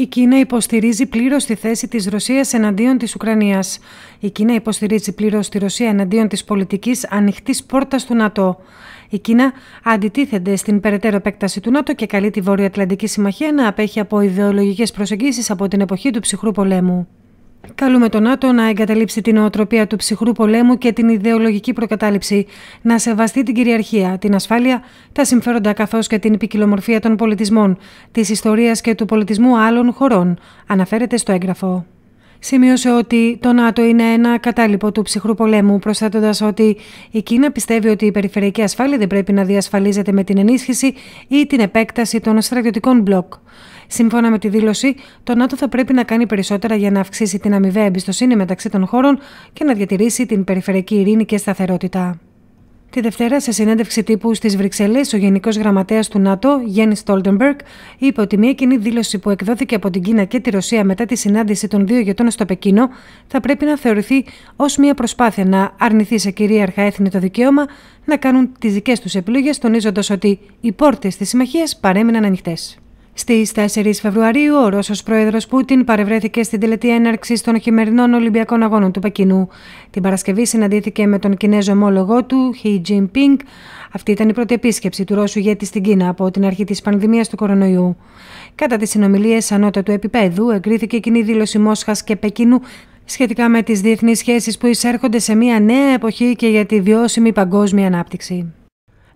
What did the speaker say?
Η Κίνα υποστηρίζει πλήρως τη θέση της Ρωσίας εναντίον της Ουκρανίας. Η Κίνα υποστηρίζει πλήρως τη Ρωσία εναντίον της πολιτικής ανοιχτής πόρτας του ΝΑΤΟ. Η Κίνα αντιτίθεται στην περαιτέρω επέκταση του ΝΑΤΟ και καλεί τη Βορειοατλαντική Συμμαχία να απέχει από ιδεολογικές προσεγγίσεις από την εποχή του ψυχρού πολέμου. Καλούμε τον Άτο να εγκαταλείψει την οτροπία του ψυχρού πολέμου και την ιδεολογική προκατάληψη, να σεβαστεί την κυριαρχία, την ασφάλεια, τα συμφέροντα καθώς και την ποικιλομορφία των πολιτισμών, της ιστορίας και του πολιτισμού άλλων χωρών, αναφέρεται στο έγγραφο. Σημείωσε ότι το ΝΑΤΟ είναι ένα κατάλοιπο του ψυχρού πολέμου, προσθέτοντας ότι η Κίνα πιστεύει ότι η περιφερειακή ασφάλεια δεν πρέπει να διασφαλίζεται με την ενίσχυση ή την επέκταση των στρατιωτικών μπλοκ. Σύμφωνα με τη δήλωση, το ΝΑΤΟ θα πρέπει να κάνει περισσότερα για να αυξήσει την αμοιβαία εμπιστοσύνη μεταξύ των χώρων και να διατηρήσει την περιφερειακή ειρήνη και σταθερότητα. Τη Δευτέρα, σε συνέντευξη τύπου στις Βρυξέλλες, ο Γενικός Γραμματέας του ΝΑΤΟ, Γιάννης Στόλτεμπεργκ, είπε ότι μια κοινή δήλωση που εκδόθηκε από την Κίνα και τη Ρωσία μετά τη συνάντηση των δύο ηγετών στο Πεκίνο θα πρέπει να θεωρηθεί ως μια προσπάθεια να αρνηθεί σε κυρίαρχα έθνη το δικαίωμα να κάνουν τις δικές τους επιλογές, τονίζοντας ότι οι πόρτες της συμμαχίας παρέμειναν ανοιχτές. Στις 4 Φεβρουαρίου, ο Ρώσος πρόεδρος Πούτιν παρευρέθηκε στην τελετή έναρξης των χειμερινών Ολυμπιακών Αγώνων του Πεκινού. Την Παρασκευή συναντήθηκε με τον Κινέζο ομόλογό του, Χι Jinping. Αυτή ήταν η πρώτη επίσκεψη του Ρώσου ηγέτη στην Κίνα από την αρχή της πανδημίας του κορονοϊού. Κατά τις συνομιλίες ανώτατου επίπεδου, εγκρίθηκε κοινή δήλωση Μόσχας και Πεκίνου σχετικά με τις διεθνείς σχέσεις που εισέρχονται σε μια νέα εποχή και για τη βιώσιμη παγκόσμια ανάπτυξη.